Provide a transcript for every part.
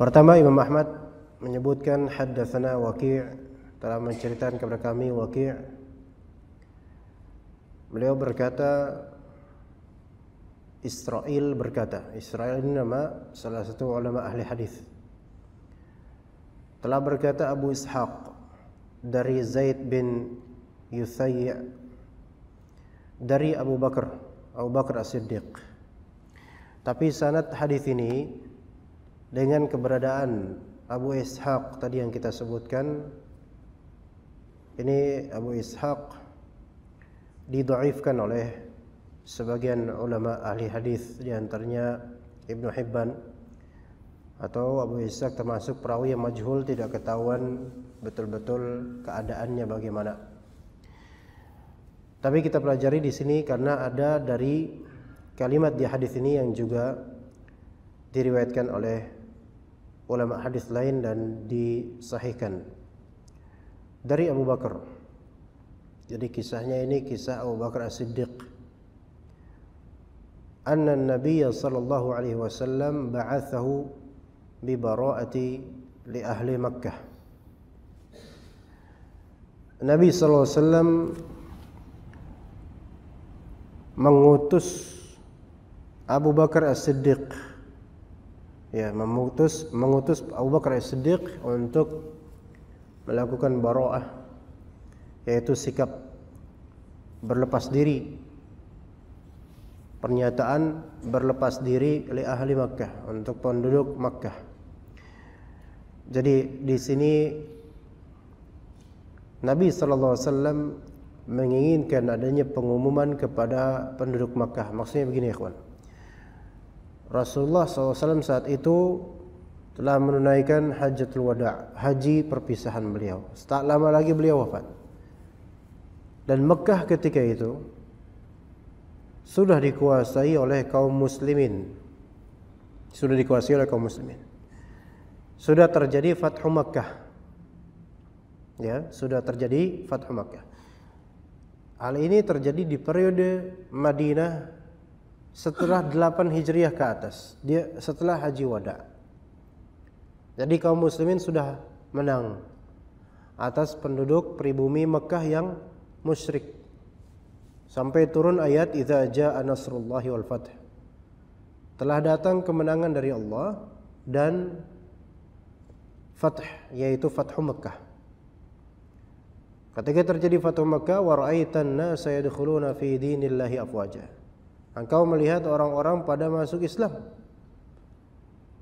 Pertama Imam Ahmad menyebutkan haddatsana Waqi' telah menceritakan kepada kami Waqi' Beliau berkata Israel berkata Israel ini nama salah satu ulama ahli hadis telah berkata Abu Ishaq dari Zaid bin Yusayyi dari Abu Bakar Abu Bakar As-Siddiq tapi sanad hadis ini dengan keberadaan Abu Ishaq tadi yang kita sebutkan ini Abu Ishaq didoifkan oleh sebagian ulama ahli hadis diantaranya Ibnu Hibban atau Abu Ishaq termasuk perawi yang majhul tidak ketahuan betul-betul keadaannya bagaimana. Tapi kita pelajari di sini karena ada dari kalimat di hadis ini yang juga diriwayatkan oleh ulama hadis lain dan disahihkan dari Abu Bakar. Jadi kisahnya ini kisah Abu Bakar As-Siddiq. Anna Nabi sallallahu alaihi wasallam ba'athahu bi bara'ati li ahli Makkah. Nabi sallallahu alaihi wasallam mengutus Abu Bakar As-Siddiq ya memutus mengutus Abu Bakar Siddiq untuk melakukan baroah yaitu sikap berlepas diri pernyataan berlepas diri oleh ahli Makkah untuk penduduk Makkah jadi di sini Nabi sallallahu alaihi wasallam menginginkan adanya pengumuman kepada penduduk Makkah maksudnya begini ikhwan kawan. Rasulullah SAW saat itu telah menunaikan hajatul wada, haji perpisahan beliau. Tak lama lagi beliau wafat. Dan Mekah ketika itu sudah dikuasai oleh kaum muslimin. Sudah dikuasai oleh kaum muslimin. Sudah terjadi Fathu Mekah. Ya, sudah terjadi Fathu Mekah. Hal ini terjadi di periode Madinah setelah 8 Hijriah ke atas. Dia setelah haji wada. Jadi kaum muslimin sudah menang atas penduduk pribumi Mekah yang musyrik. Sampai turun ayat idza jaa nasrullahi wal fath. Telah datang kemenangan dari Allah dan fath yaitu fathu Mekah. Ketika terjadi Fathu mekah wa ra'aitan nasa yadkhuluna fi dinillahi afwaja. Engkau melihat orang-orang pada masuk Islam.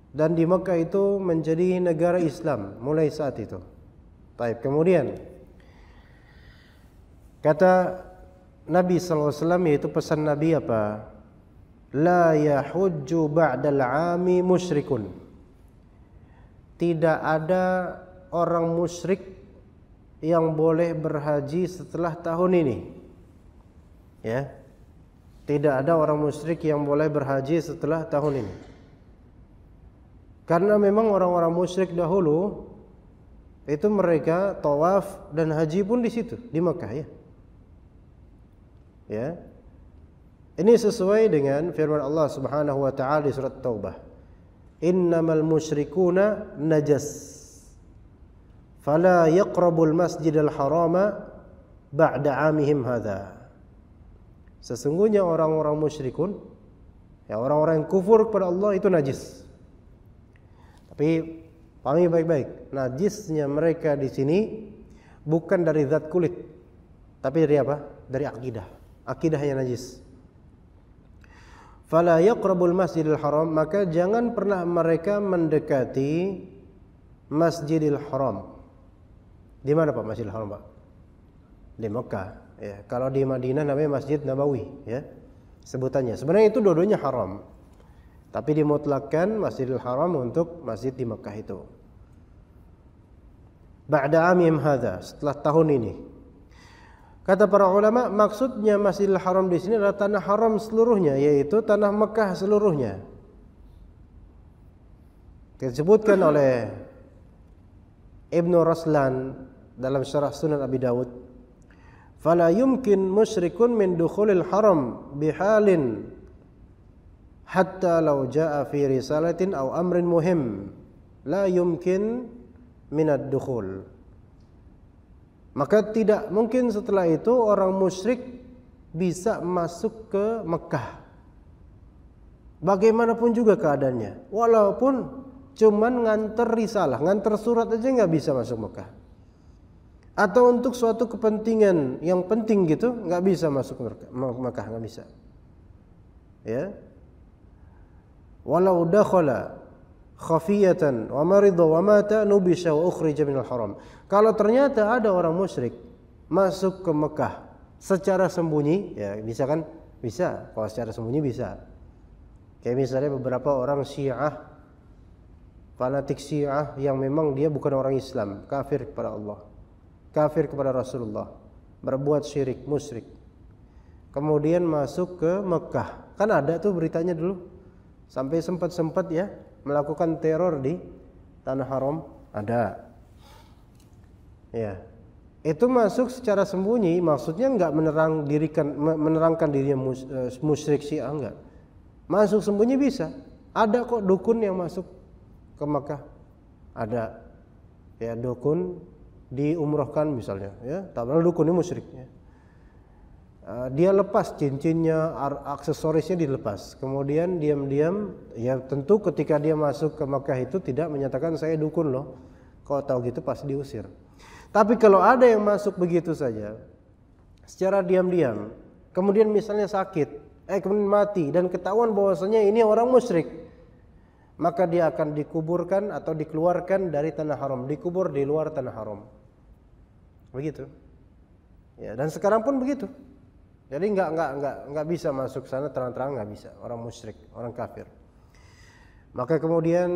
Dan di Mekah itu menjadi negara Islam mulai saat itu. Taib. Kemudian kata Nabi saw yaitu pesan Nabi apa? La yahujju ba'dal 'ami musyrikun. Tidak ada orang musyrik yang boleh berhaji setelah tahun ini. Ya, tidak ada orang musyrik yang boleh berhaji setelah tahun ini. Karena memang orang-orang musyrik dahulu itu mereka tawaf dan haji pun di situ di Mekah ya. Ya. Ini sesuai dengan firman Allah Subhanahu wa taala di surat Taubah. Innamal musyrikuna najas. Fala yaqrabul masjidal harama ba'da amihim hadza. Sesungguhnya orang-orang musyrikun ya orang-orang yang kufur kepada Allah itu najis. Tapi pahami baik-baik, najisnya mereka di sini bukan dari zat kulit, tapi dari apa? Dari akidah. akidah yang najis. Fala yaqrabul masjidil haram, maka jangan pernah mereka mendekati Masjidil Haram. Di mana Pak Masjidil Haram, Pak? Di Mekah. Ya, kalau di Madinah namanya Masjid Nabawi, ya. Sebutannya. Sebenarnya itu dodonya haram. Tapi dimutlakkan Masjidil Haram untuk masjid di Mekah itu. Ba'da amim hadha, setelah tahun ini. Kata para ulama, maksudnya Masjidil Haram di sini adalah tanah haram seluruhnya, yaitu tanah Mekah seluruhnya. Disebutkan oleh Ibnu Raslan dalam syarah Sunan Abi Dawud fala yumkin musyrikun min dukhulil haram bihalin hatta law jaa fi risalatin aw amrin muhim la yumkin minad dukhul maka tidak mungkin setelah itu orang musyrik bisa masuk ke Mekah bagaimanapun juga keadaannya walaupun cuman nganter risalah nganter surat aja nggak bisa masuk Mekah atau untuk suatu kepentingan yang penting gitu nggak bisa masuk neraka nggak bisa ya walau dakhala khafiyatan wa marida wa mata nubisha wa ukhrija minal haram kalau ternyata ada orang musyrik masuk ke Mekah secara sembunyi ya bisa kan bisa kalau secara sembunyi bisa kayak misalnya beberapa orang Syiah fanatik Syiah yang memang dia bukan orang Islam kafir kepada Allah kafir kepada Rasulullah, berbuat syirik, musyrik. Kemudian masuk ke Mekah. Kan ada tuh beritanya dulu. Sampai sempat-sempat ya melakukan teror di tanah haram, ada. Ya. Itu masuk secara sembunyi, maksudnya enggak menerang dirikan menerangkan dirinya e, musyrik sih enggak. Masuk sembunyi bisa. Ada kok dukun yang masuk ke Mekah. Ada ya dukun diumrohkan misalnya ya tak pernah dukun ini musyrik ya. Eh, dia lepas cincinnya aksesorisnya dilepas kemudian diam-diam ya tentu ketika dia masuk ke Makkah itu tidak menyatakan saya dukun loh kalau tahu gitu pasti diusir tapi kalau ada yang masuk begitu saja secara diam-diam kemudian misalnya sakit eh kemudian mati dan ketahuan bahwasanya ini orang musyrik maka dia akan dikuburkan atau dikeluarkan dari tanah haram, dikubur di luar tanah haram begitu ya dan sekarang pun begitu jadi nggak nggak nggak nggak bisa masuk sana terang-terang nggak bisa orang musyrik orang kafir maka kemudian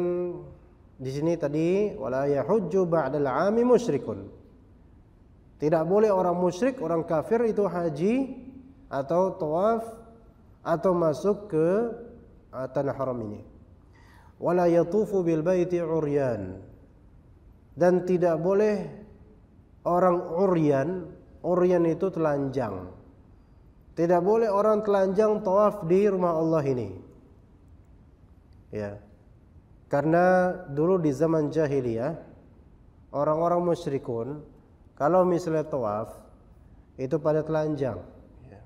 di sini tadi wala yahujju ba'dal 'ami musyrikun tidak boleh orang musyrik orang kafir itu haji atau tawaf atau masuk ke uh, tanah haram ini wala yatufu bil baiti uryan dan tidak boleh orang urian urian itu telanjang. Tidak boleh orang telanjang tawaf di rumah Allah ini. Ya. Karena dulu di zaman jahiliyah orang-orang musyrikun kalau misalnya tawaf itu pada telanjang. Ya.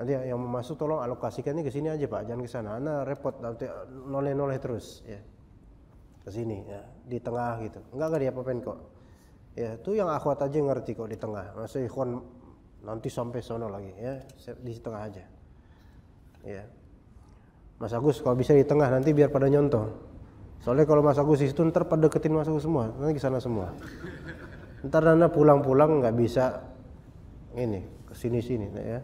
Nanti yang masuk tolong alokasikannya ke sini aja Pak, jangan ke sana. Anda repot nanti noleh-noleh terus ya. Ke sini ya, di tengah gitu. Enggak enggak diapa apa kok ya itu yang akhwat aja ngerti kok di tengah masa ikhwan nanti sampai sono lagi ya di tengah aja ya Mas Agus kalau bisa di tengah nanti biar pada nyontoh soalnya kalau Mas Agus itu ntar pada deketin Mas Agus semua nanti ke sana semua ntar nana pulang-pulang nggak bisa ini ke sini sini ya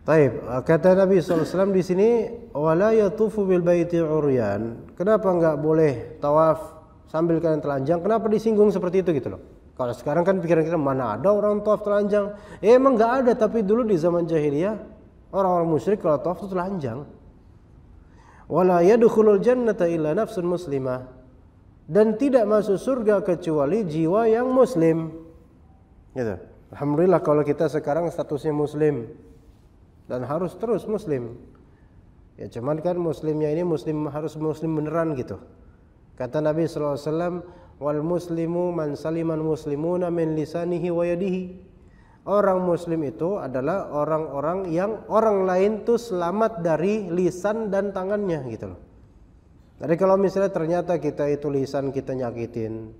Taib, kata Nabi SAW di sini wala yatufu bil baiti uryan. Kenapa nggak boleh tawaf sambil kalian telanjang kenapa disinggung seperti itu gitu loh kalau sekarang kan pikiran kita mana ada orang tawaf telanjang eh, emang nggak ada tapi dulu di zaman jahiliyah orang-orang musyrik kalau tawaf itu telanjang wala yadkhulul jannata illa nafsun muslimah dan tidak masuk surga kecuali jiwa yang muslim gitu alhamdulillah kalau kita sekarang statusnya muslim dan harus terus muslim ya cuman kan muslimnya ini muslim harus muslim beneran gitu Kata Nabi SAW, wal muslimu man saliman muslimuna min lisanihi wa yadihi. Orang muslim itu adalah orang-orang yang orang lain tuh selamat dari lisan dan tangannya gitu loh. Jadi kalau misalnya ternyata kita itu lisan kita nyakitin,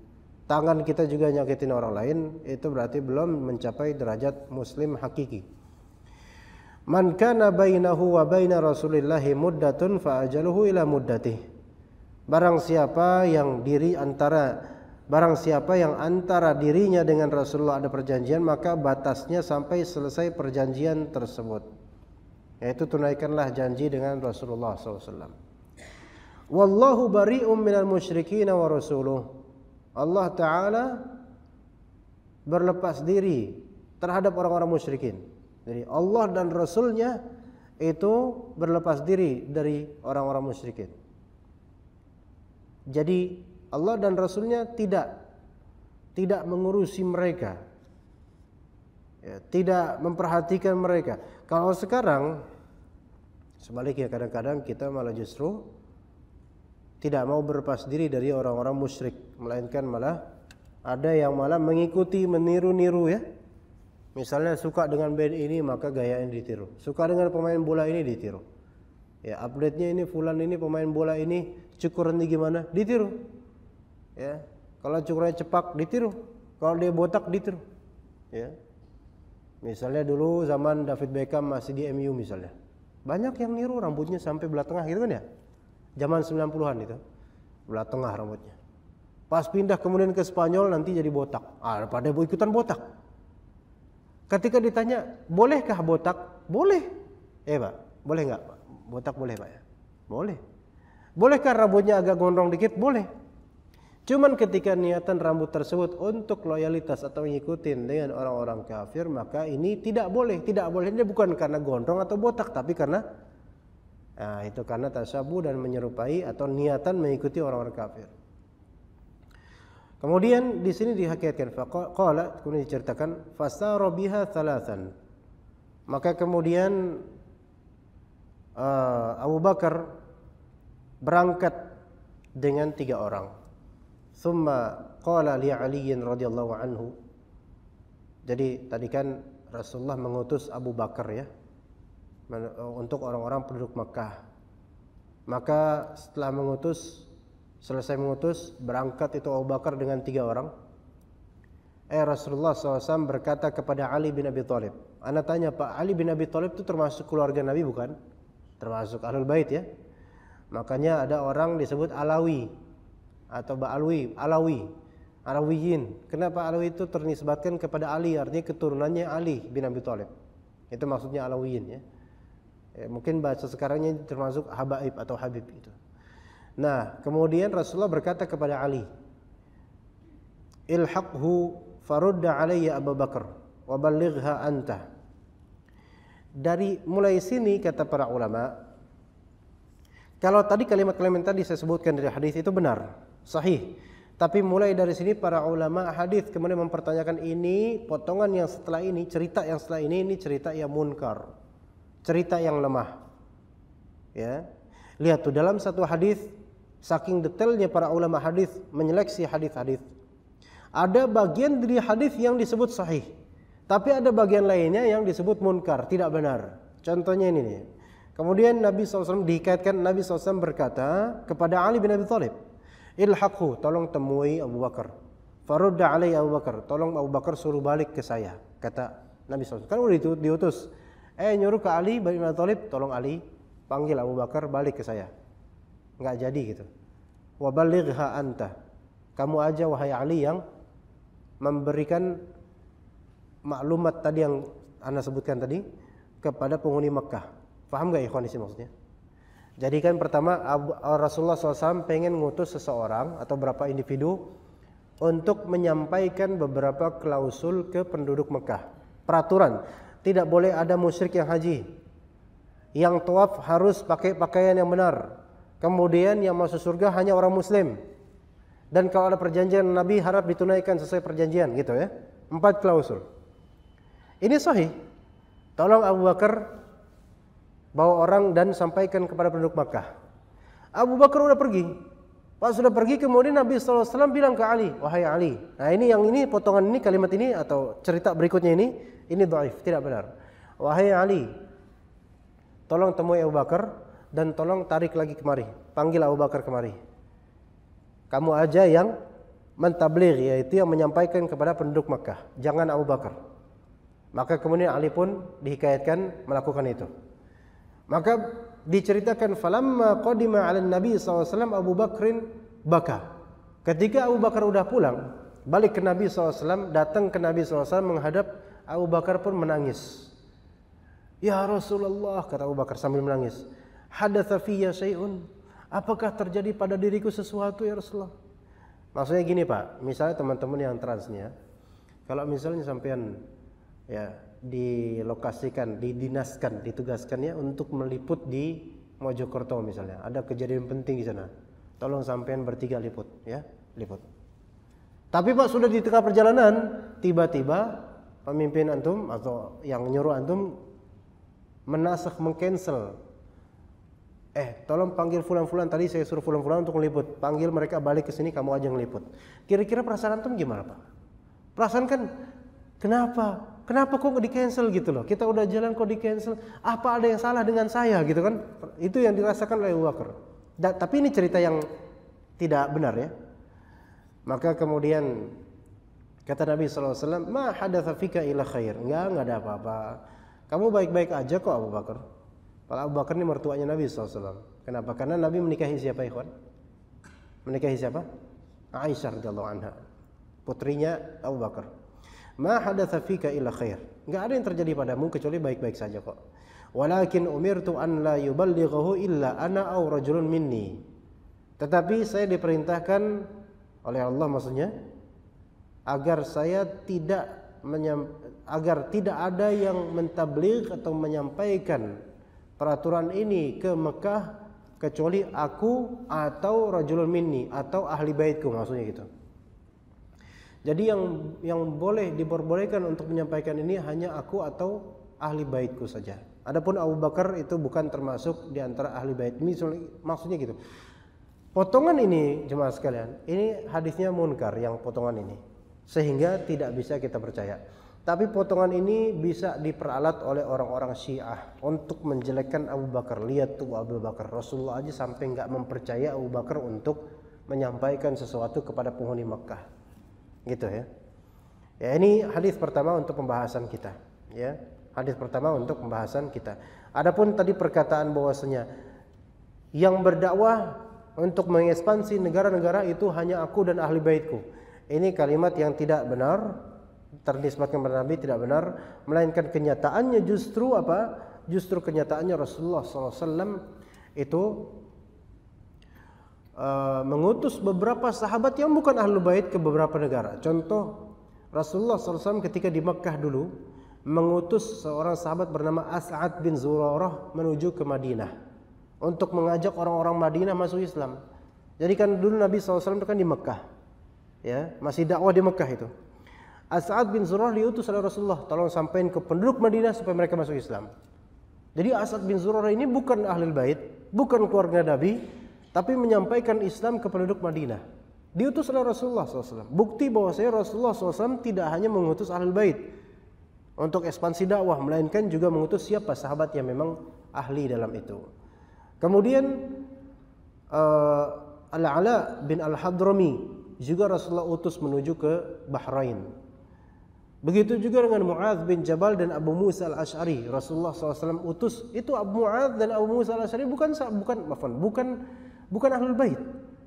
tangan kita juga nyakitin orang lain, itu berarti belum mencapai derajat muslim hakiki. Man kana bainahu wa baina Rasulillahi muddatun fa ajaluhu ila muddatih Barang siapa yang diri antara barang siapa yang antara dirinya dengan Rasulullah ada perjanjian maka batasnya sampai selesai perjanjian tersebut. Yaitu tunaikanlah janji dengan Rasulullah SAW. Wallahu bari'um minal musyrikina wa rasuluh. Allah Ta'ala berlepas diri terhadap orang-orang musyrikin. Jadi Allah dan Rasulnya itu berlepas diri dari orang-orang musyrikin. Jadi Allah dan Rasulnya tidak tidak mengurusi mereka, ya, tidak memperhatikan mereka. Kalau sekarang sebaliknya kadang-kadang kita malah justru tidak mau berpas diri dari orang-orang musyrik, melainkan malah ada yang malah mengikuti, meniru-niru ya. Misalnya suka dengan band ini maka gaya ini ditiru, suka dengan pemain bola ini ditiru ya update-nya ini fulan ini pemain bola ini cukur ini gimana ditiru ya kalau cukurannya cepak ditiru kalau dia botak ditiru ya misalnya dulu zaman David Beckham masih di MU misalnya banyak yang niru rambutnya sampai belah tengah gitu kan ya zaman 90-an itu belah tengah rambutnya pas pindah kemudian ke Spanyol nanti jadi botak ah pada ikutan botak ketika ditanya bolehkah botak boleh eh pak boleh nggak Botak boleh Pak ya? Boleh. Bolehkah rambutnya agak gondrong dikit? Boleh. Cuman ketika niatan rambut tersebut untuk loyalitas atau ngikutin dengan orang-orang kafir, maka ini tidak boleh. Tidak boleh ini bukan karena gondrong atau botak, tapi karena nah, itu karena tasabu dan menyerupai atau niatan mengikuti orang-orang kafir. Kemudian di sini dihakikatkan faqala kemudian diceritakan fasarobiha thalathan Maka kemudian uh, Abu Bakar berangkat dengan tiga orang. Thumma qala li Aliin radhiyallahu anhu. Jadi tadi kan Rasulullah mengutus Abu Bakar ya eh, untuk orang-orang penduduk Mekah. Maka setelah mengutus selesai mengutus berangkat itu Abu Bakar dengan tiga orang. Eh Rasulullah SAW berkata kepada Ali bin Abi Thalib, anak tanya Pak Ali bin Abi Thalib itu termasuk keluarga Nabi bukan?" termasuk Ahlul Bait ya. Makanya ada orang disebut Alawi atau Ba'alwi, Alawi, Alawiyin. Kenapa Alawi itu ternisbatkan kepada Ali, artinya keturunannya Ali bin Abi Thalib. Itu maksudnya Alawiyin ya. ya mungkin bahasa sekarangnya termasuk Habaib atau Habib itu. Nah, kemudian Rasulullah berkata kepada Ali, "Ilhaqhu farudda alayya Abu Bakar wa anta." Dari mulai sini kata para ulama, kalau tadi kalimat-kalimat tadi saya sebutkan dari hadis itu benar, sahih. Tapi mulai dari sini para ulama hadis kemudian mempertanyakan ini potongan yang setelah ini, cerita yang setelah ini, ini cerita yang munkar, cerita yang lemah. Ya, lihat tuh dalam satu hadis saking detailnya para ulama hadis menyeleksi hadis-hadis. Ada bagian dari hadis yang disebut sahih. Tapi ada bagian lainnya yang disebut munkar, tidak benar. Contohnya ini nih. Kemudian Nabi SAW dikaitkan Nabi SAW berkata kepada Ali bin Abi Thalib, "Ilhaqhu, tolong temui Abu Bakar." Farudda alai Abu Bakar, tolong Abu Bakar suruh balik ke saya, kata Nabi SAW. Kan udah itu diutus. Eh nyuruh ke Ali bin Abi Thalib, tolong Ali panggil Abu Bakar balik ke saya. Enggak jadi gitu. Wa anta. Kamu aja wahai Ali yang memberikan maklumat tadi yang Anda sebutkan tadi kepada penghuni Mekah. Paham gak ikhwan ini maksudnya? Jadi kan pertama eh, Rasulullah SAW pengen ngutus seseorang atau berapa individu untuk menyampaikan beberapa klausul ke penduduk Mekah. Peraturan, tidak boleh ada musyrik yang haji. Yang tawaf harus pakai pakaian yang benar. Kemudian yang masuk surga hanya orang muslim. Dan kalau ada perjanjian Nabi harap ditunaikan sesuai perjanjian gitu ya. Empat klausul. Ini sahih. Tolong Abu Bakar bawa orang dan sampaikan kepada penduduk Makkah. Abu Bakar sudah pergi. Pas sudah pergi kemudian Nabi SAW bilang ke Ali, wahai Ali. Nah ini yang ini potongan ini kalimat ini atau cerita berikutnya ini, ini doaif, tidak benar. Wahai Ali, tolong temui Abu Bakar dan tolong tarik lagi kemari. Panggil Abu Bakar kemari. Kamu aja yang mentabligh yaitu yang menyampaikan kepada penduduk Makkah. Jangan Abu Bakar. Maka kemudian Ali pun dihikayatkan melakukan itu. Maka diceritakan falamma qadima 'ala Nabi SAW Abu Bakrin baka. Ketika Abu Bakar udah pulang, balik ke Nabi SAW, datang ke Nabi SAW menghadap Abu Bakar pun menangis. Ya Rasulullah, kata Abu Bakar sambil menangis. Hadatha fiyya syai'un. Apakah terjadi pada diriku sesuatu ya Rasulullah? Maksudnya gini Pak, misalnya teman-teman yang transnya, kalau misalnya sampean ya dilokasikan, didinaskan, ditugaskannya untuk meliput di Mojokerto misalnya. Ada kejadian penting di sana. Tolong sampean bertiga liput ya, liput. Tapi Pak sudah di tengah perjalanan, tiba-tiba pemimpin antum atau yang nyuruh antum menasak mengcancel eh tolong panggil fulan-fulan tadi saya suruh fulan-fulan untuk meliput panggil mereka balik ke sini kamu aja ngeliput kira-kira perasaan antum gimana pak perasaan kan kenapa kenapa kok di cancel gitu loh kita udah jalan kok di cancel apa ada yang salah dengan saya gitu kan itu yang dirasakan oleh Abu Bakar da, tapi ini cerita yang tidak benar ya maka kemudian kata Nabi SAW ma hadatha fika ila khair enggak enggak ada apa-apa kamu baik-baik aja kok Abu Bakar Kalau Abu Bakar ini mertuanya Nabi SAW kenapa? karena Nabi menikahi siapa ikhwan? menikahi siapa? Aisyah radhiyallahu anha putrinya Abu Bakar ma fika illa khair ada yang terjadi padamu kecuali baik-baik saja kok walakin umirtu an la yuballighahu illa ana aw rajulun minni tetapi saya diperintahkan oleh Allah maksudnya agar saya tidak agar tidak ada yang mentabligh atau menyampaikan peraturan ini ke Mekah kecuali aku atau rajulun minni atau ahli baitku maksudnya gitu. Jadi yang yang boleh diperbolehkan untuk menyampaikan ini hanya aku atau ahli baitku saja. Adapun Abu Bakar itu bukan termasuk di antara ahli bait. Misalnya, maksudnya gitu. Potongan ini jemaah sekalian, ini hadisnya munkar yang potongan ini. Sehingga tidak bisa kita percaya. Tapi potongan ini bisa diperalat oleh orang-orang Syiah untuk menjelekkan Abu Bakar. Lihat tuh Abu Bakar. Rasulullah aja sampai nggak mempercaya Abu Bakar untuk menyampaikan sesuatu kepada penghuni Mekah gitu ya ya ini hadis pertama untuk pembahasan kita ya hadis pertama untuk pembahasan kita adapun tadi perkataan bahwasanya yang berdakwah untuk mengekspansi negara-negara itu hanya aku dan ahli baitku ini kalimat yang tidak benar terdisbatkan kepada Nabi tidak benar melainkan kenyataannya justru apa justru kenyataannya Rasulullah SAW itu Eh, mengutus beberapa sahabat yang bukan ahlu bait ke beberapa negara. Contoh Rasulullah SAW ketika di Mekah dulu mengutus seorang sahabat bernama As'ad bin Zurarah menuju ke Madinah untuk mengajak orang-orang Madinah masuk Islam. Jadi kan dulu Nabi SAW itu kan di Mekah. Ya, masih dakwah di Mekah itu. As'ad bin Zurarah diutus oleh Rasulullah, tolong sampaikan ke penduduk Madinah supaya mereka masuk Islam. Jadi As'ad bin Zurarah ini bukan ahlul bait, bukan keluarga Nabi, tapi menyampaikan Islam ke penduduk Madinah. Diutus oleh Rasulullah SAW. Bukti bahwa saya Rasulullah SAW tidak hanya mengutus Ahlul Bait untuk ekspansi dakwah, melainkan juga mengutus siapa sahabat yang memang ahli dalam itu. Kemudian uh, Al-Ala bin Al-Hadrami juga Rasulullah utus menuju ke Bahrain. Begitu juga dengan Muadz bin Jabal dan Abu Musa al-Ash'ari. Rasulullah SAW utus itu Abu Mu'ad dan Abu Musa al-Ash'ari bukan bukan maafan, bukan bukan ahlul bait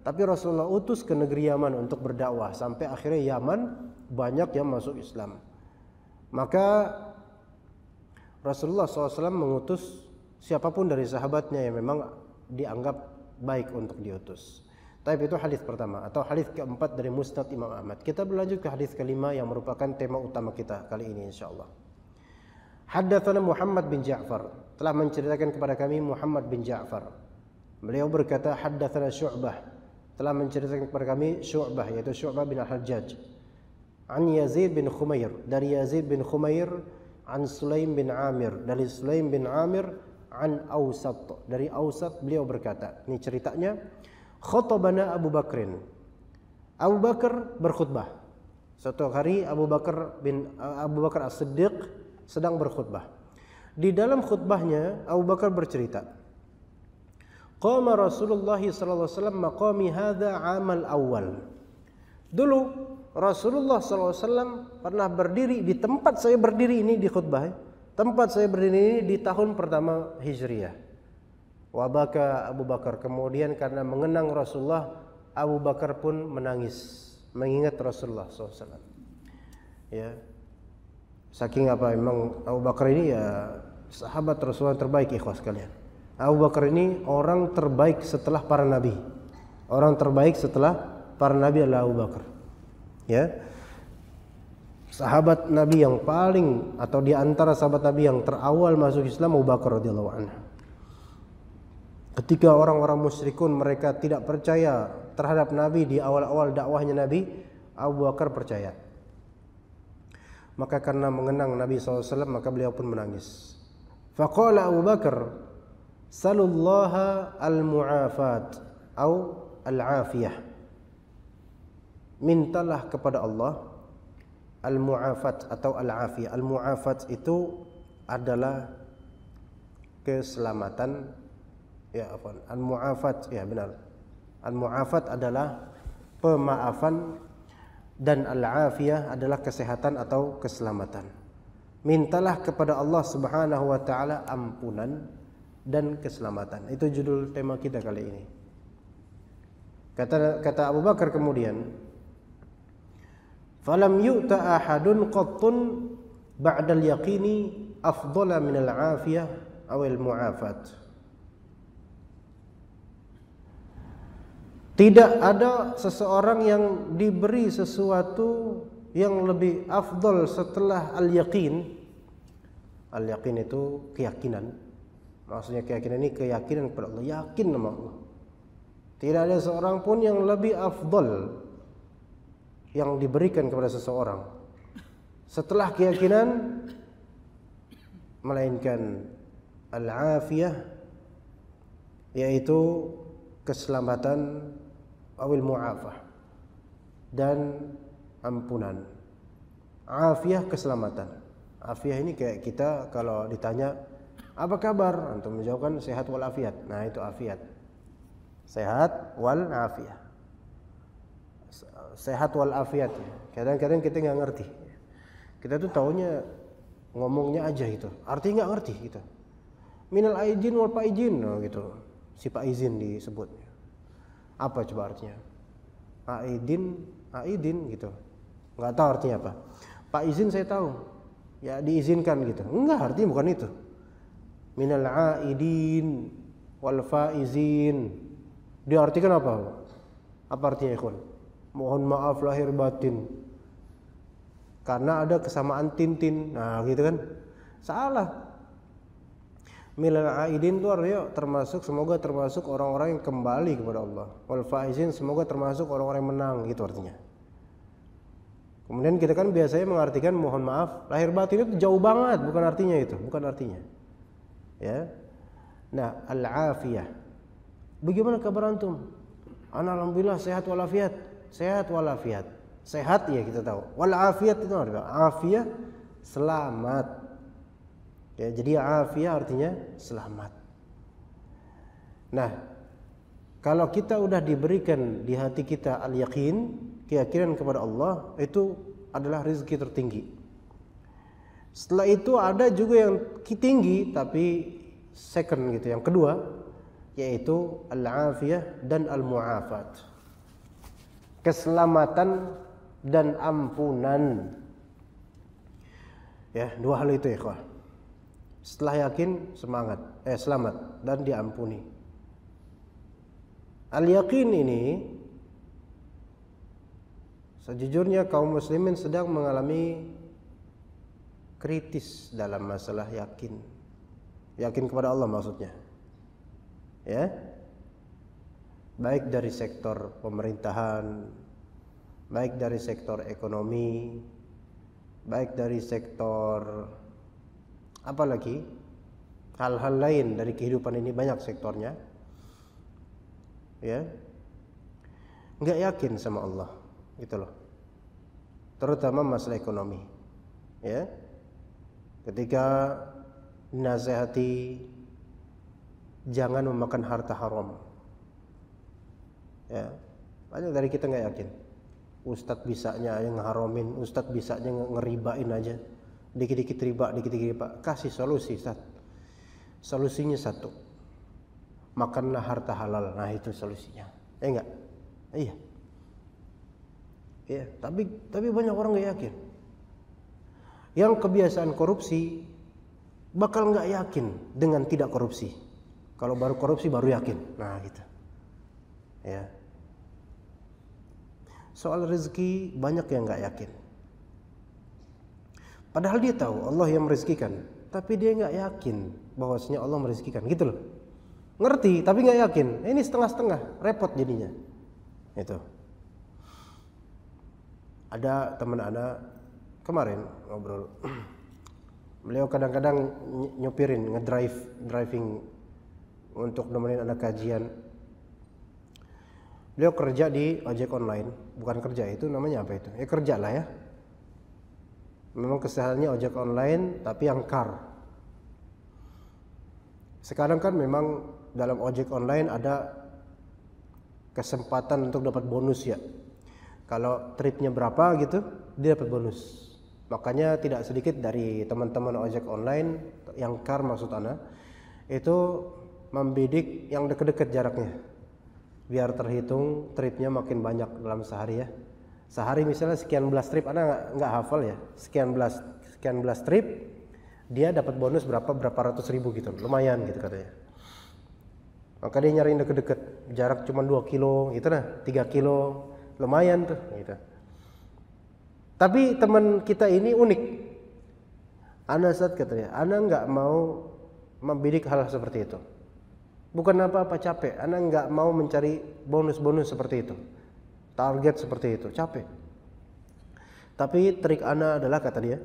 tapi Rasulullah utus ke negeri Yaman untuk berdakwah sampai akhirnya Yaman banyak yang masuk Islam maka Rasulullah SAW mengutus siapapun dari sahabatnya yang memang dianggap baik untuk diutus. Tapi itu hadis pertama atau hadis keempat dari Musnad Imam Ahmad. Kita berlanjut ke hadis kelima yang merupakan tema utama kita kali ini insya insyaallah. Haddatsana Muhammad bin Ja'far telah menceritakan kepada kami Muhammad bin Ja'far Beliau berkata haddatsana Syu'bah telah menceritakan kepada kami Syu'bah yaitu Syu'bah bin Al-Hajjaj an Yazid bin Khumair dari Yazid bin Khumair an Sulaim bin Amir dari Sulaim bin Amir an Ausat dari Ausat beliau berkata ini ceritanya khotobana Abu Bakrin Abu Bakar berkhutbah suatu hari Abu Bakar bin Abu Bakar As-Siddiq sedang berkhutbah di dalam khutbahnya Abu Bakar bercerita Qama Rasulullah sallallahu alaihi wasallam hadza amal awal. Dulu Rasulullah sallallahu alaihi wasallam pernah berdiri di tempat saya berdiri ini di khutbah. Ya. Tempat saya berdiri ini di tahun pertama Hijriah. Wabaka Abu Bakar. Kemudian karena mengenang Rasulullah, Abu Bakar pun menangis mengingat Rasulullah SAW. Ya, saking apa memang Abu Bakar ini ya sahabat Rasulullah terbaik ikhwas kalian. Abu Bakar ini orang terbaik setelah para nabi. Orang terbaik setelah para nabi adalah Abu Bakar. Ya. Sahabat Nabi yang paling atau di antara sahabat Nabi yang terawal masuk Islam Abu Bakar radhiyallahu anhu. Ketika orang-orang musyrikun mereka tidak percaya terhadap Nabi di awal-awal dakwahnya Nabi, Abu Bakar percaya. Maka karena mengenang Nabi SAW maka beliau pun menangis. Faqala Abu Bakar salullaha al-mu'afat atau al-afiyah mintalah kepada Allah al-mu'afat atau al-afiyah al-mu'afat itu adalah keselamatan ya apa al-mu'afat ya benar al-mu'afat adalah pemaafan dan al-afiyah adalah kesehatan atau keselamatan mintalah kepada Allah Subhanahu wa taala ampunan dan keselamatan. Itu judul tema kita kali ini. Kata kata Abu Bakar kemudian, "Falam yu'ta ahadun qattun ba'dal yaqini afdala min al-'afiyah aw al-mu'afat." Tidak ada seseorang yang diberi sesuatu yang lebih afdol setelah al-yaqin. Al-yaqin itu keyakinan Maksudnya keyakinan ini keyakinan kepada Allah, yakin nama Allah. Tidak ada seorang pun yang lebih afdol yang diberikan kepada seseorang setelah keyakinan melainkan al-afiyah yaitu keselamatan awil mu'afah dan ampunan afiyah keselamatan afiyah ini kayak kita kalau ditanya apa kabar? Antum menjawabkan sehat wal afiat. Nah, itu afiat. Sehat wal afiat. Sehat wal afiat. Kadang-kadang kita nggak ngerti. Kita tuh taunya ngomongnya aja gitu. Artinya nggak ngerti gitu. Minal aidin wal paijin nah, oh, gitu. Si pak izin disebut. Apa coba artinya? Aidin, aidin gitu. Nggak tahu artinya apa. Pak izin saya tahu. Ya diizinkan gitu. Enggak, artinya bukan itu minal aidin wal faizin. Diartikan apa? Apa artinya ikhwan? Mohon maaf lahir batin. Karena ada kesamaan tintin. Nah, gitu kan? Salah. Minal aidin itu artinya termasuk semoga termasuk orang-orang yang kembali kepada Allah. Wal faizin semoga termasuk orang-orang yang menang gitu artinya. Kemudian kita kan biasanya mengartikan mohon maaf lahir batin itu jauh banget bukan artinya itu, bukan artinya ya nah al afiyah bagaimana kabar antum ana alhamdulillah sehat walafiat sehat walafiat sehat ya kita tahu Walafiat itu apa afiyah selamat ya jadi afiyah artinya selamat nah kalau kita sudah diberikan di hati kita al yakin keyakinan kepada Allah itu adalah rezeki tertinggi setelah itu ada juga yang tinggi tapi second gitu yang kedua yaitu al-afiyah dan al-muafat. Keselamatan dan ampunan. Ya, dua hal itu ikhwah. Setelah yakin semangat, eh selamat dan diampuni. Al-yakin ini sejujurnya kaum muslimin sedang mengalami kritis dalam masalah yakin. Yakin kepada Allah maksudnya. Ya. Baik dari sektor pemerintahan, baik dari sektor ekonomi, baik dari sektor apalagi hal-hal lain dari kehidupan ini banyak sektornya. Ya. Enggak yakin sama Allah, gitu loh. Terutama masalah ekonomi. Ya ketika nasihati jangan memakan harta haram. Ya, banyak dari kita nggak yakin. Ustadz bisanya yang haramin, Ustadz bisanya ngeribain aja. Dikit-dikit riba, dikit-dikit riba. Kasih solusi, Ustaz. Solusinya satu. Makanlah harta halal. Nah, itu solusinya. Ya enggak? Iya. Iya, tapi tapi banyak orang nggak yakin yang kebiasaan korupsi bakal nggak yakin dengan tidak korupsi. Kalau baru korupsi baru yakin. Nah gitu. Ya. Soal rezeki banyak yang nggak yakin. Padahal dia tahu Allah yang merezekikan, tapi dia nggak yakin bahwasanya Allah merezekikan gitu loh. Ngerti tapi nggak yakin. ini setengah-setengah, repot jadinya. Itu. Ada teman anak kemarin ngobrol beliau kadang-kadang nyopirin, ngedrive driving untuk nemenin anak kajian beliau kerja di ojek online bukan kerja itu namanya apa itu ya kerja lah ya memang kesehatannya ojek online tapi yang car sekarang kan memang dalam ojek online ada kesempatan untuk dapat bonus ya kalau tripnya berapa gitu dia dapat bonus Makanya tidak sedikit dari teman-teman ojek online yang kar maksud Ana itu membidik yang deket-deket jaraknya biar terhitung tripnya makin banyak dalam sehari ya sehari misalnya sekian belas trip Anda nggak hafal ya sekian belas sekian belas trip dia dapat bonus berapa berapa ratus ribu gitu lumayan gitu katanya maka dia nyari deket-deket jarak cuma dua kilo gitu nah tiga kilo lumayan tuh gitu tapi teman kita ini unik. Ana saat katanya, Ana nggak mau membidik hal hal seperti itu. Bukan apa-apa capek, Ana nggak mau mencari bonus-bonus seperti itu. Target seperti itu, capek. Tapi trik Ana adalah kata dia,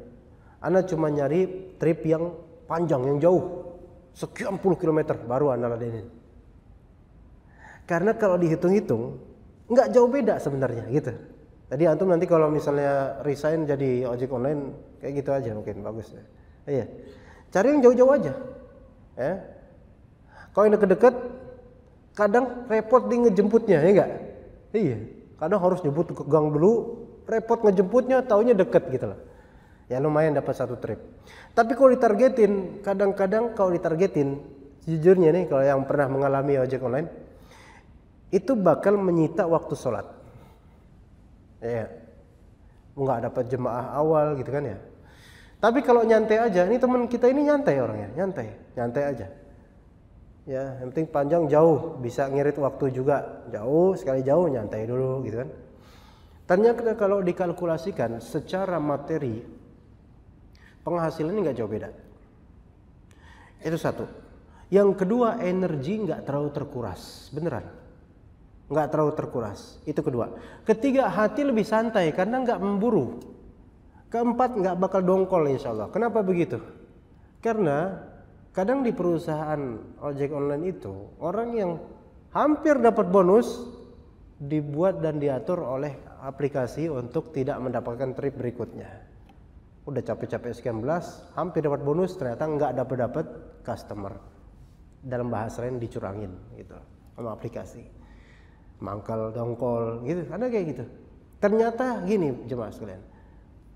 Ana cuma nyari trip yang panjang, yang jauh. Sekian puluh kilometer baru Ana ladenin. Karena kalau dihitung-hitung, nggak jauh beda sebenarnya gitu. Tadi antum nanti kalau misalnya resign jadi ojek online kayak gitu aja mungkin bagus ya. Iya. Cari yang jauh-jauh aja. Ya. Kalau yang deket-deket kadang repot di ngejemputnya ya enggak? Iya. Kadang harus jemput ke gang dulu, repot ngejemputnya taunya deket gitu loh. Ya lumayan dapat satu trip. Tapi kalau ditargetin, kadang-kadang kalau ditargetin, jujurnya nih kalau yang pernah mengalami ojek online, itu bakal menyita waktu sholat ya, ya. nggak dapat jemaah awal gitu kan ya tapi kalau nyantai aja ini teman kita ini nyantai orangnya nyantai nyantai aja ya yang penting panjang jauh bisa ngirit waktu juga jauh sekali jauh nyantai dulu gitu kan ternyata kalau dikalkulasikan secara materi penghasilannya nggak jauh beda itu satu yang kedua energi nggak terlalu terkuras beneran nggak terlalu terkuras. Itu kedua. Ketiga, hati lebih santai karena nggak memburu. Keempat, nggak bakal dongkol insya Allah. Kenapa begitu? Karena kadang di perusahaan ojek online itu orang yang hampir dapat bonus dibuat dan diatur oleh aplikasi untuk tidak mendapatkan trip berikutnya. Udah capek-capek sekian belas, hampir dapat bonus ternyata nggak dapat dapat customer. Dalam bahasa lain dicurangin gitu sama aplikasi mangkal dongkol gitu ada kayak gitu ternyata gini jemaah sekalian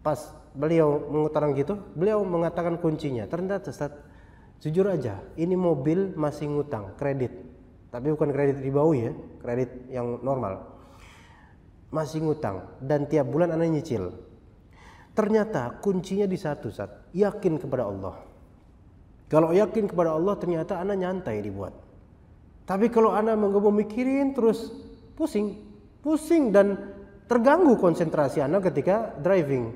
pas beliau mengutarakan gitu beliau mengatakan kuncinya ternyata Ustaz jujur aja ini mobil masih ngutang kredit tapi bukan kredit di bawah ya kredit yang normal masih ngutang dan tiap bulan anda nyicil ternyata kuncinya di satu saat yakin kepada Allah kalau yakin kepada Allah ternyata anda nyantai dibuat tapi kalau anda mau mikirin terus pusing, pusing dan terganggu konsentrasi Anda ketika driving.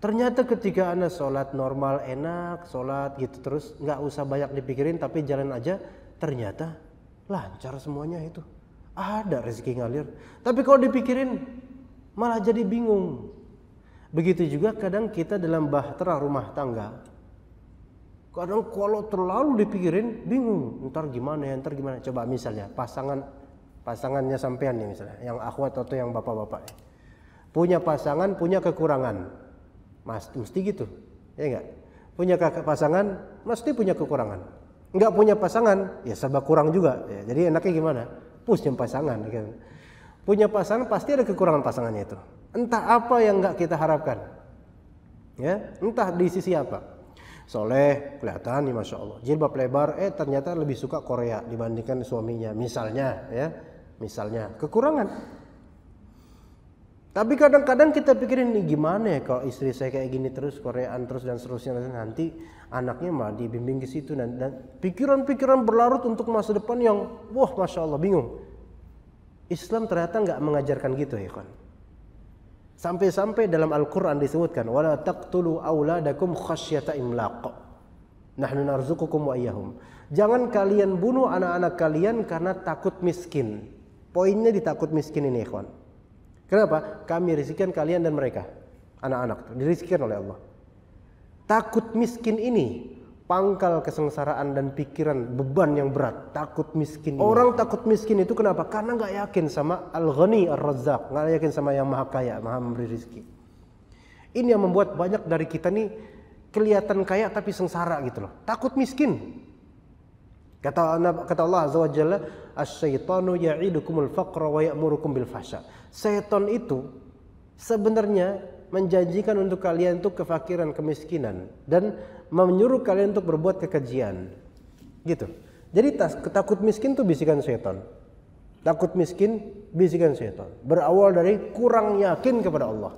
Ternyata ketika Anda sholat normal enak, sholat gitu terus nggak usah banyak dipikirin tapi jalan aja, ternyata lancar semuanya itu. Ada rezeki ngalir. Tapi kalau dipikirin malah jadi bingung. Begitu juga kadang kita dalam bahtera rumah tangga, kadang kalau terlalu dipikirin bingung ntar gimana ya ntar gimana coba misalnya pasangan pasangannya sampean nih misalnya yang akhwat atau yang bapak-bapak punya pasangan punya kekurangan mas mesti gitu ya enggak punya kakak pasangan mesti punya kekurangan nggak punya pasangan ya serba kurang juga ya, jadi enaknya gimana punya pasangan gitu. punya pasangan pasti ada kekurangan pasangannya itu entah apa yang nggak kita harapkan ya entah di sisi apa soleh kelihatan nih masya Allah jilbab lebar eh ternyata lebih suka Korea dibandingkan suaminya misalnya ya misalnya kekurangan tapi kadang-kadang kita pikirin nih gimana ya kalau istri saya kayak gini terus Koreaan terus dan seterusnya nanti anaknya mah dibimbing ke situ dan, dan pikiran-pikiran berlarut untuk masa depan yang wah masya Allah bingung Islam ternyata nggak mengajarkan gitu ya kan Sampai-sampai dalam Al-Qur'an disebutkan wala taqtulu auladakum khasyata imlaq. Nahnu narzuqukum wa Jangan kalian bunuh anak-anak kalian karena takut miskin. Poinnya ditakut miskin ini, ikhwan. Kenapa? Kami risikan kalian dan mereka, anak-anak, Dirisikan oleh Allah. Takut miskin ini pangkal kesengsaraan dan pikiran beban yang berat takut miskin orang takut miskin itu kenapa karena nggak yakin sama al ghani al razzaq nggak yakin sama yang maha kaya maha memberi rizki ini yang membuat banyak dari kita nih kelihatan kaya tapi sengsara gitu loh takut miskin kata kata Allah azza wajalla asyaitanu ya'idukumul faqra wa ya'murukum bil fahsya setan itu sebenarnya menjanjikan untuk kalian tuh kefakiran kemiskinan dan menyuruh kalian untuk berbuat kekejian. Gitu. Jadi takut miskin tuh bisikan setan. Takut miskin bisikan setan. Berawal dari kurang yakin kepada Allah.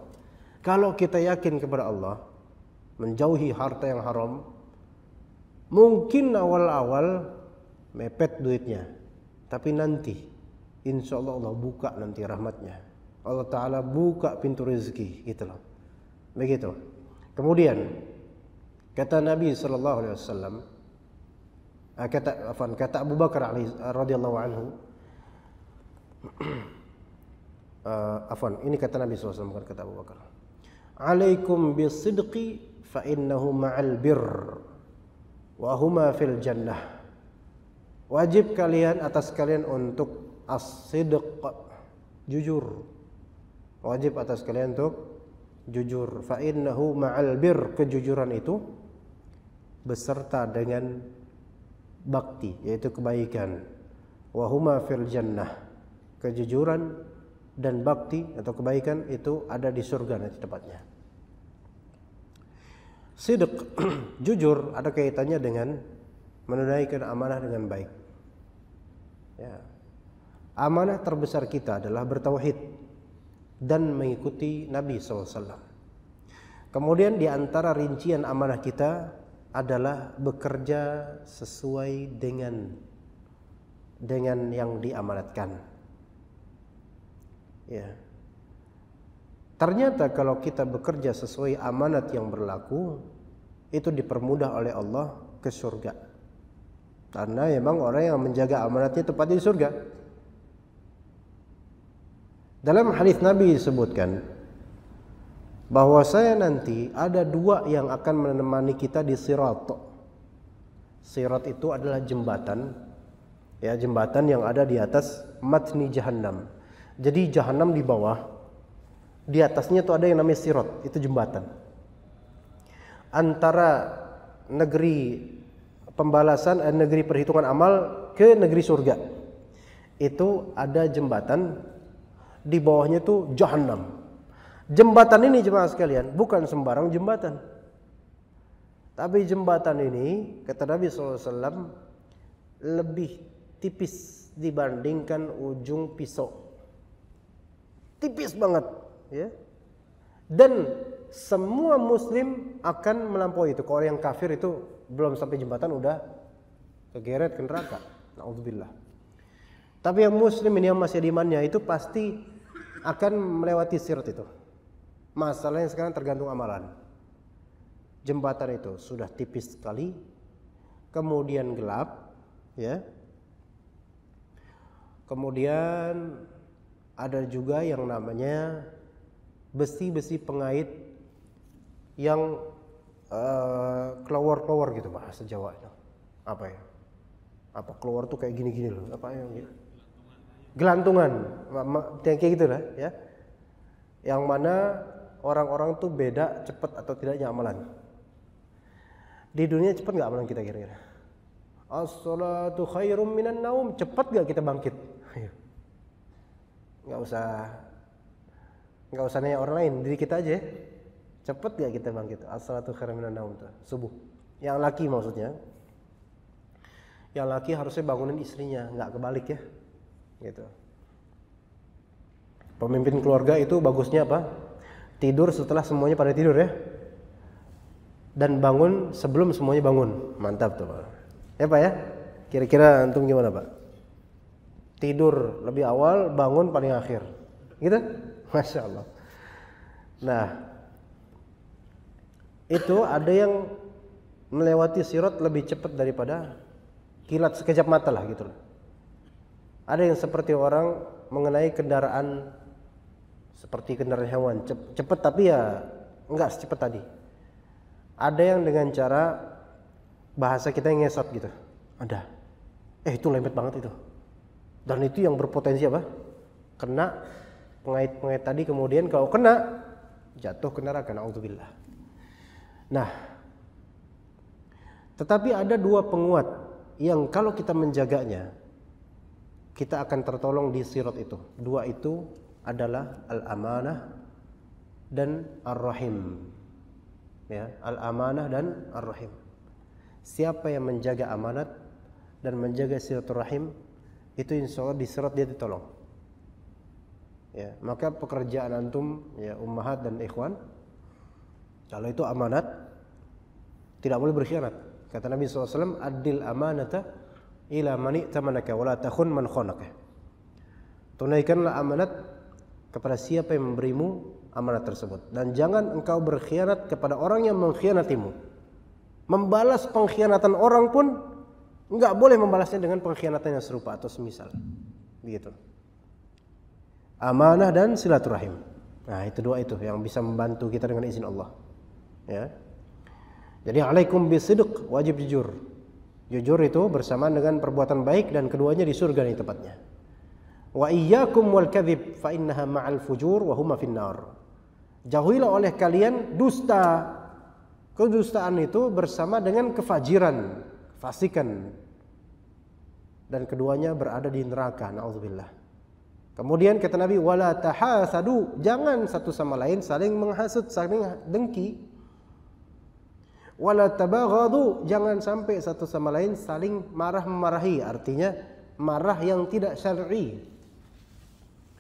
Kalau kita yakin kepada Allah, menjauhi harta yang haram, mungkin awal-awal mepet duitnya. Tapi nanti insya Allah Allah buka nanti rahmatnya. Allah Ta'ala buka pintu rezeki gitu loh. Begitu. Kemudian Kata Nabi sallallahu alaihi wasallam eh, kata afan kata Abu Bakar eh, radhiyallahu anhu eh, afan ini kata Nabi sallallahu alaihi wasallam kata Abu Bakar alaikum bisidqi fa innahu ma'al birr wa huma fil jannah wajib kalian atas kalian untuk as-sidq jujur wajib atas kalian untuk jujur fa innahu ma'al birr kejujuran itu beserta dengan bakti yaitu kebaikan wahuma fil jannah kejujuran dan bakti atau kebaikan itu ada di surga nanti tepatnya sidq jujur ada kaitannya dengan menunaikan amanah dengan baik ya amanah terbesar kita adalah bertauhid dan mengikuti Nabi SAW kemudian di antara rincian amanah kita adalah bekerja sesuai dengan dengan yang diamanatkan. Ya. Ternyata kalau kita bekerja sesuai amanat yang berlaku, itu dipermudah oleh Allah ke surga. Karena memang orang yang menjaga amanatnya tepat di surga. Dalam hadis Nabi disebutkan, bahwa saya nanti ada dua yang akan menemani kita di sirat. Sirat itu adalah jembatan ya jembatan yang ada di atas matni jahannam. Jadi jahannam di bawah di atasnya itu ada yang namanya sirat, itu jembatan. Antara negeri pembalasan eh, negeri perhitungan amal ke negeri surga. Itu ada jembatan di bawahnya itu jahanam. Jembatan ini jemaah sekalian bukan sembarang jembatan. Tapi jembatan ini kata Nabi SAW lebih tipis dibandingkan ujung pisau. Tipis banget. ya. Dan semua muslim akan melampaui itu. Kalau yang kafir itu belum sampai jembatan udah kegeret ke neraka. Na'udzubillah. Tapi yang muslim ini yang masih imannya itu pasti akan melewati sirat itu. Masalahnya sekarang tergantung amalan. Jembatan itu sudah tipis sekali, kemudian gelap, ya. Kemudian ada juga yang namanya besi-besi pengait yang keluar eh, keluar-keluar gitu bahasa Jawa itu. Apa ya? Apa keluar tuh kayak gini-gini loh. Apa yang gitu? Gelantungan, kayak gitu lah ya. Yang mana orang-orang tuh beda cepat atau tidaknya amalan. Di dunia cepat nggak amalan kita kira-kira? As-salatu khairum minan naum. Cepat gak kita bangkit? Iya. Nggak usah nggak usah nanya orang lain, diri kita aja. Ya. Cepat gak kita bangkit? As-salatu khairum minan naum tuh. Subuh. Yang laki maksudnya. Yang laki harusnya bangunin istrinya, nggak kebalik ya. Gitu. Pemimpin keluarga itu bagusnya apa? tidur setelah semuanya pada tidur ya dan bangun sebelum semuanya bangun mantap tuh pak ya pak ya kira-kira antum gimana pak tidur lebih awal bangun paling akhir gitu masya Allah nah itu ada yang melewati sirot lebih cepat daripada kilat sekejap mata lah gitu ada yang seperti orang mengenai kendaraan seperti kendaraan hewan cepat tapi ya enggak secepat tadi ada yang dengan cara bahasa kita yang ngesot gitu ada eh itu lembet banget itu dan itu yang berpotensi apa kena pengait-pengait tadi kemudian kalau kena jatuh ke neraka naudzubillah nah tetapi ada dua penguat yang kalau kita menjaganya kita akan tertolong di sirot itu dua itu adalah al-amanah dan ar-rahim. Ya, al-amanah dan ar-rahim. Siapa yang menjaga amanat dan menjaga silaturahim itu insya Allah diserat dia ditolong. Ya, maka pekerjaan antum ya ummahat dan ikhwan kalau itu amanat tidak boleh berkhianat. Kata Nabi SAW, adil amanata ila mani tamanaka wala takhun man khonaka. Tunaikanlah amanat kepada siapa yang memberimu amanat tersebut dan jangan engkau berkhianat kepada orang yang mengkhianatimu membalas pengkhianatan orang pun nggak boleh membalasnya dengan pengkhianatan yang serupa atau semisal begitu amanah dan silaturahim nah itu dua itu yang bisa membantu kita dengan izin Allah ya jadi alaikum bisidq wajib jujur jujur itu bersamaan dengan perbuatan baik dan keduanya di surga nih tepatnya Wa iyyakum wal kadhib fa innaha ma'al fujur wa huma finnar. Jauhilah oleh kalian dusta. Kedustaan itu bersama dengan kefajiran, fasikan. Dan keduanya berada di neraka, naudzubillah. Kemudian kata Nabi wala tahasadu, jangan satu sama lain saling menghasut, saling dengki. Wala tabaghadu, jangan sampai satu sama lain saling marah marahi artinya marah yang tidak syar'i.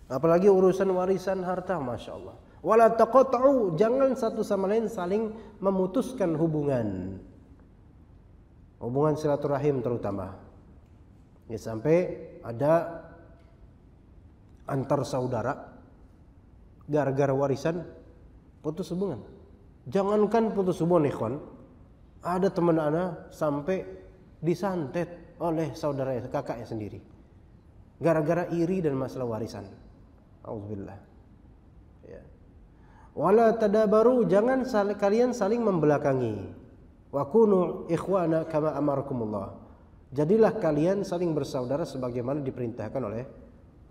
Apalagi urusan warisan harta, masya Allah. Walau Wala tahu, jangan satu sama lain saling memutuskan hubungan. Hubungan silaturahim terutama. Ya sampai ada antar saudara gara-gara warisan putus hubungan. Jangankan putus hubungan ikhwan, ada teman anak sampai disantet oleh saudara kakaknya sendiri. Gara-gara iri dan masalah warisan. Auzubillah. Ya. Wala tadabaru jangan sal kalian saling membelakangi. Wa kunu ikhwana kama amarakumullah. Jadilah kalian saling bersaudara sebagaimana diperintahkan oleh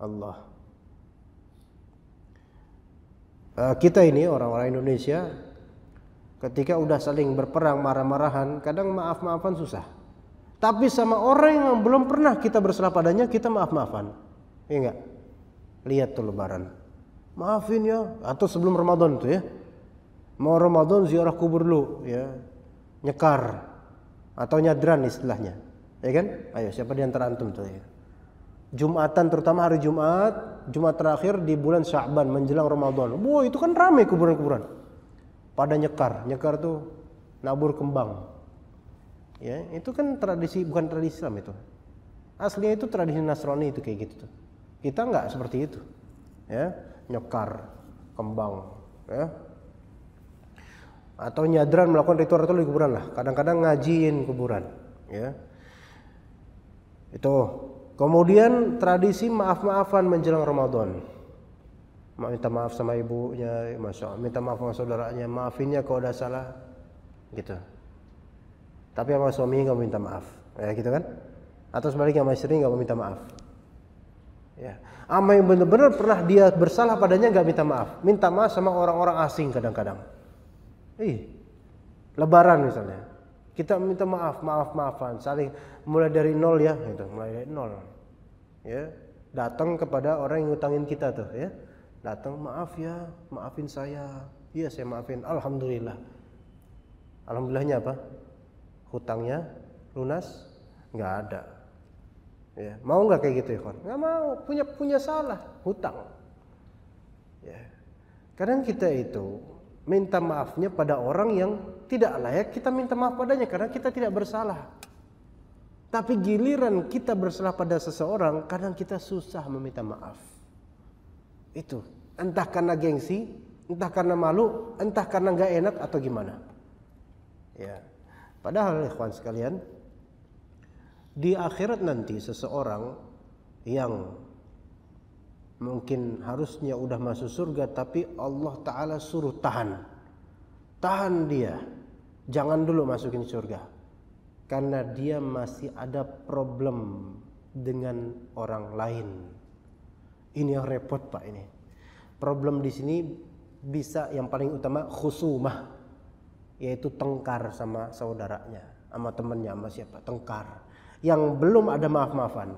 Allah. Eh, kita ini orang-orang Indonesia ketika udah saling berperang marah-marahan kadang maaf-maafan susah tapi sama orang yang belum pernah kita bersalah padanya kita maaf-maafan iya enggak lihat tuh lebaran maafin ya atau sebelum Ramadan tuh ya mau Ramadan ziarah kubur lu ya nyekar atau nyadran istilahnya ya kan ayo siapa di antara antum tuh ya Jumatan terutama hari Jumat Jumat terakhir di bulan Sya'ban menjelang Ramadan wah itu kan ramai kuburan-kuburan pada nyekar nyekar tuh nabur kembang ya itu kan tradisi bukan tradisi Islam itu aslinya itu tradisi Nasrani itu kayak gitu tuh kita nggak seperti itu. Ya, nyekar, kembang, ya. Atau nyadran melakukan ritual-ritual di kuburan lah. Kadang-kadang ngajiin kuburan, ya. Itu. Kemudian tradisi maaf-maafan menjelang Ramadan. Minta maaf sama ibunya, masya Minta maaf sama saudaranya, maafinnya kalau udah salah, gitu. Tapi sama suami nggak minta maaf, ya gitu kan? Atau sebaliknya sama istri nggak mau minta maaf, Ya. Ama yang benar-benar pernah dia bersalah padanya nggak minta maaf. Minta maaf sama orang-orang asing kadang-kadang. Ih, lebaran misalnya. Kita minta maaf, maaf, maafan, saling mulai dari nol ya, gitu, mulai dari nol. Ya, datang kepada orang yang ngutangin kita tuh ya. Datang, maaf ya, maafin saya. Iya, saya maafin. Alhamdulillah. Alhamdulillahnya apa? Hutangnya lunas? Nggak ada Ya, mau nggak kayak gitu Ikhwan? Nggak mau, punya punya salah, hutang. Ya. Kadang kita itu minta maafnya pada orang yang tidak layak kita minta maaf padanya karena kita tidak bersalah. Tapi giliran kita bersalah pada seseorang, kadang kita susah meminta maaf. Itu entah karena gengsi, entah karena malu, entah karena nggak enak atau gimana. Ya. Padahal ikhwan sekalian, di akhirat nanti seseorang yang mungkin harusnya udah masuk surga tapi Allah taala suruh tahan. Tahan dia. Jangan dulu masukin surga. Karena dia masih ada problem dengan orang lain. Ini yang repot Pak ini. Problem di sini bisa yang paling utama khusumah yaitu tengkar sama saudaranya, sama temannya, sama siapa, tengkar yang belum ada maaf-maafan.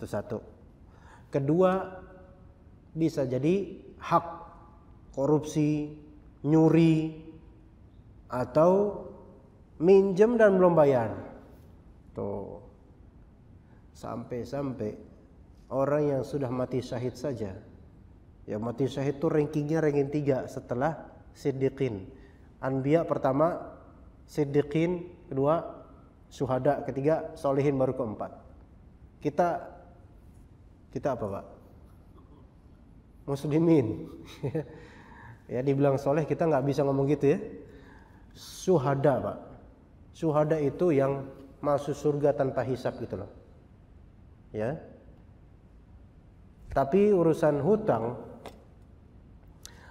Itu satu. Kedua, bisa jadi hak korupsi, nyuri, atau minjem dan belum bayar. Tuh. Sampai-sampai orang yang sudah mati syahid saja. Yang mati syahid itu rankingnya ranking tiga setelah siddiqin. Anbiya pertama, siddiqin kedua, suhada ketiga, solehin baru keempat. Kita kita apa pak? Muslimin. ya dibilang soleh kita nggak bisa ngomong gitu ya. Suhada pak. Suhada itu yang masuk surga tanpa hisap gitu loh. Ya. Tapi urusan hutang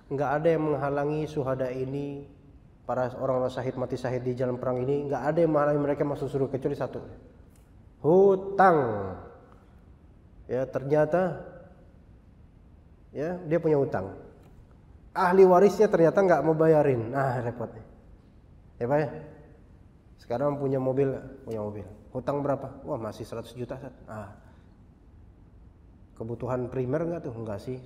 nggak ada yang menghalangi suhada ini para orang-orang syahid mati syahid di jalan perang ini nggak ada yang marahin mereka masuk suruh kecuali satu hutang ya ternyata ya dia punya hutang ahli warisnya ternyata nggak mau bayarin nah repotnya ya pak ya sekarang punya mobil punya mobil hutang berapa wah masih 100 juta ah kebutuhan primer nggak tuh enggak sih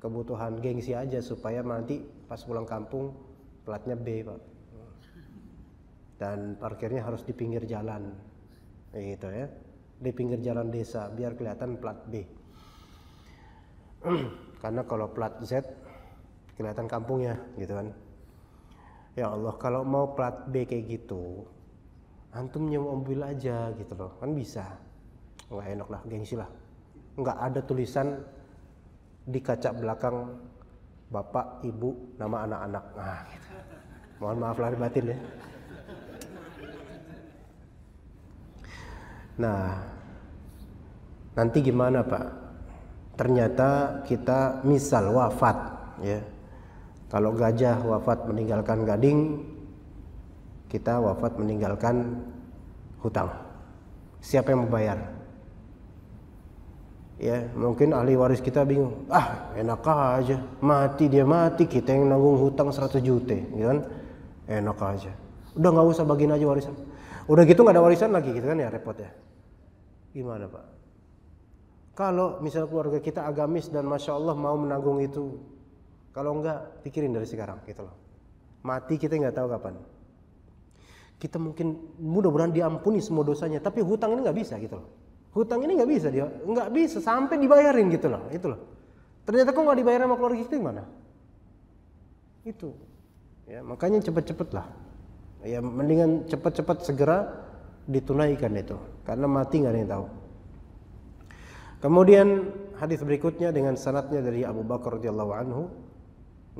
kebutuhan gengsi aja supaya nanti pas pulang kampung platnya B pak dan parkirnya harus di pinggir jalan gitu ya di pinggir jalan desa biar kelihatan plat B karena kalau plat Z kelihatan kampungnya gitu kan ya Allah kalau mau plat B kayak gitu antum nyewa mobil aja gitu loh kan bisa nggak enak lah gengsi lah nggak ada tulisan di kaca belakang bapak ibu nama anak-anak nah gitu mohon maaf lahir batin ya nah nanti gimana pak ternyata kita misal wafat ya kalau gajah wafat meninggalkan gading kita wafat meninggalkan hutang siapa yang membayar ya mungkin ahli waris kita bingung ah enak aja mati dia mati kita yang nanggung hutang 100 juta gitu kan enak aja udah nggak usah bagiin aja warisan udah gitu nggak ada warisan lagi gitu kan ya repot ya gimana pak kalau misalnya keluarga kita agamis dan masya Allah mau menanggung itu kalau enggak pikirin dari sekarang gitu loh mati kita nggak tahu kapan kita mungkin mudah-mudahan diampuni semua dosanya tapi hutang ini nggak bisa gitu loh hutang ini nggak bisa dia nggak bisa sampai dibayarin gitu loh itu loh ternyata kok nggak dibayar sama keluarga kita gimana itu ya makanya cepat-cepat lah ya mendingan cepat-cepat segera ditunaikan itu karena mati nggak ada yang tahu kemudian hadis berikutnya dengan sanatnya dari Abu Bakar radhiyallahu anhu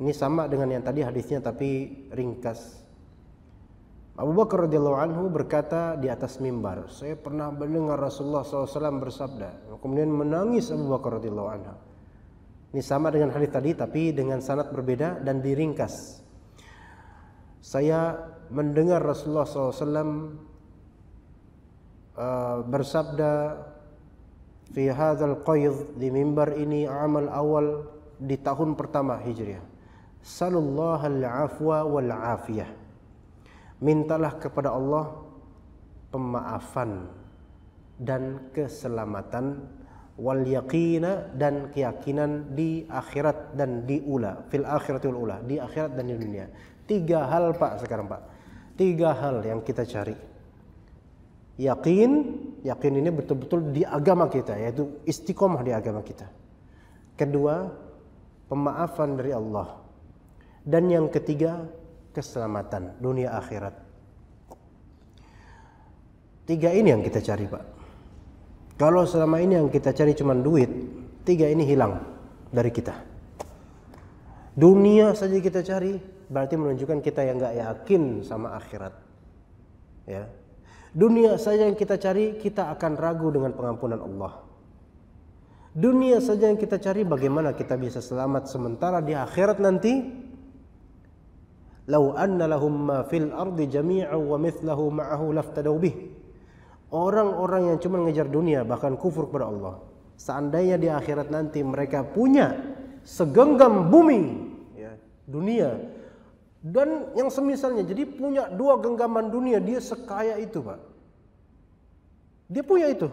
ini sama dengan yang tadi hadisnya tapi ringkas Abu Bakar radhiyallahu anhu berkata di atas mimbar saya pernah mendengar Rasulullah SAW bersabda kemudian menangis Abu Bakar radhiyallahu anhu ini sama dengan hadis tadi tapi dengan sanat berbeda dan diringkas saya mendengar Rasulullah SAW uh, eh, bersabda fi hadzal qayd di mimbar ini amal awal di tahun pertama Hijriah. Sallallahu al-afwa wal afiyah. Mintalah kepada Allah pemaafan dan keselamatan wal yaqina dan keyakinan di akhirat dan di ula fil akhiratul wal ula di akhirat dan di dunia Tiga hal Pak sekarang Pak. Tiga hal yang kita cari. Yakin, yakin ini betul-betul di agama kita yaitu istiqomah di agama kita. Kedua, pemaafan dari Allah. Dan yang ketiga, keselamatan dunia akhirat. Tiga ini yang kita cari, Pak. Kalau selama ini yang kita cari cuma duit, tiga ini hilang dari kita dunia saja kita cari berarti menunjukkan kita yang nggak yakin sama akhirat ya dunia saja yang kita cari kita akan ragu dengan pengampunan Allah dunia saja yang kita cari bagaimana kita bisa selamat sementara di akhirat nanti lau anna lahum ma fil ardi jami'a wa mithlahu ma'ahu laftadaw bih orang-orang yang cuma ngejar dunia bahkan kufur kepada Allah seandainya di akhirat nanti mereka punya segenggam bumi ya. dunia dan yang semisalnya jadi punya dua genggaman dunia dia sekaya itu pak dia punya itu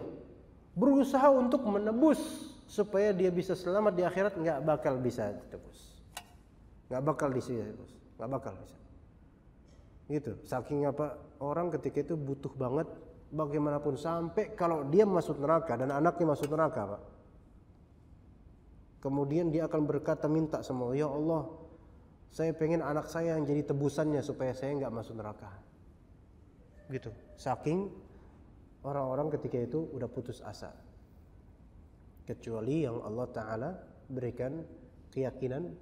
berusaha untuk menebus supaya dia bisa selamat di akhirat nggak bakal bisa ditebus nggak bakal ditebus nggak bakal bisa gitu saking apa orang ketika itu butuh banget bagaimanapun sampai kalau dia masuk neraka dan anaknya masuk neraka pak Kemudian dia akan berkata minta sama Allah, ya Allah, saya pengen anak saya yang jadi tebusannya supaya saya nggak masuk neraka. Gitu. Saking orang-orang ketika itu udah putus asa. Kecuali yang Allah Ta'ala berikan keyakinan,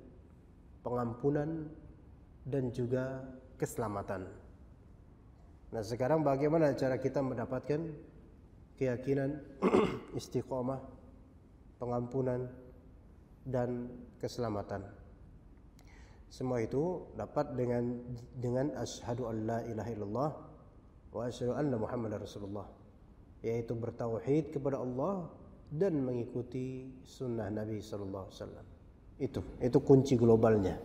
pengampunan, dan juga keselamatan. Nah sekarang bagaimana cara kita mendapatkan keyakinan, istiqomah, pengampunan, dan keselamatan. Semua itu dapat dengan dengan asyhadu an la ilaha illallah wa asyhadu anna muhammadar rasulullah yaitu bertauhid kepada Allah dan mengikuti sunnah Nabi sallallahu alaihi wasallam. Itu itu kunci globalnya.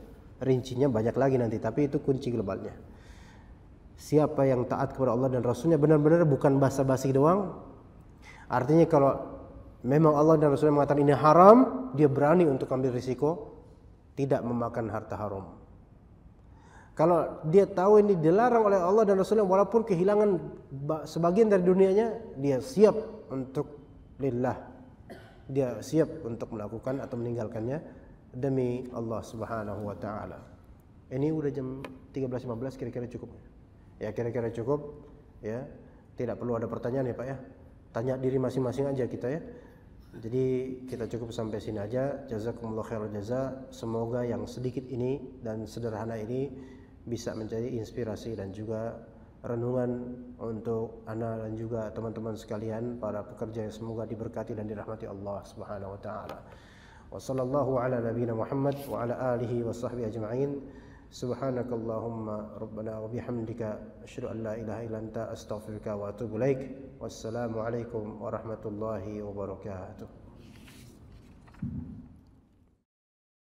Rincinya banyak lagi nanti tapi itu kunci globalnya. Siapa yang taat kepada Allah dan Rasulnya benar-benar bukan basa-basi doang. Artinya kalau memang Allah dan Rasulullah mengatakan ini haram, dia berani untuk ambil risiko tidak memakan harta haram. Kalau dia tahu ini dilarang oleh Allah dan Rasulullah walaupun kehilangan sebagian dari dunianya, dia siap untuk lillah. Dia siap untuk melakukan atau meninggalkannya demi Allah Subhanahu wa taala. Ini udah jam 13.15 kira-kira cukup. Ya kira-kira cukup ya. Tidak perlu ada pertanyaan ya Pak ya. Tanya diri masing-masing aja kita ya. Jadi kita cukup sampai sini aja. Jazakumullah khairul jaza. Semoga yang sedikit ini dan sederhana ini bisa menjadi inspirasi dan juga renungan untuk anak dan juga teman-teman sekalian para pekerja yang semoga diberkati dan dirahmati Allah Subhanahu wa taala. Wassallallahu ala nabiyina Muhammad wa ala alihi wa sahbihi ajma'in. سبحانك اللهم ربنا وبحمدك أشهد أن لا إله إلا أنت أستغفرك وأتوب إليك والسلام عليكم ورحمة الله وبركاته